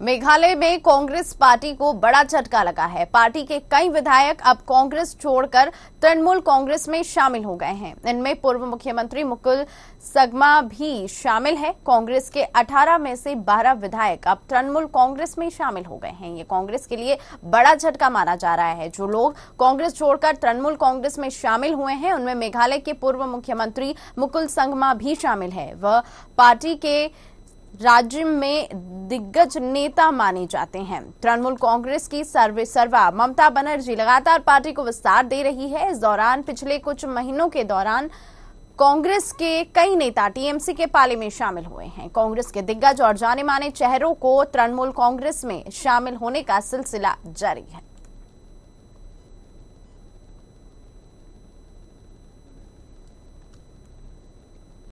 मेघालय में कांग्रेस पार्टी को बड़ा झटका लगा है पार्टी के कई विधायक अब कांग्रेस छोड़कर तृणमूल कांग्रेस में शामिल हो गए हैं इनमें पूर्व मुख्यमंत्री मुकुल सगमा भी शामिल है कांग्रेस के 18 में से 12 विधायक अब तृणमूल कांग्रेस में शामिल हो गए हैं ये कांग्रेस के लिए बड़ा झटका माना जा रहा है जो लोग कांग्रेस छोड़कर तृणमूल कांग्रेस में शामिल हुए हैं उनमें मेघालय के पूर्व मुख्यमंत्री मुकुल संगमा भी शामिल है वह पार्टी के राज्य में दिग्गज नेता माने जाते हैं तृणमूल कांग्रेस की सर्वे सर्वा ममता बनर्जी लगातार पार्टी को विस्तार दे रही है इस दौरान पिछले कुछ महीनों के दौरान कांग्रेस के कई नेता टीएमसी के पाले में शामिल हुए हैं कांग्रेस के दिग्गज और जाने माने चेहरों को तृणमूल कांग्रेस में शामिल होने का सिलसिला जारी है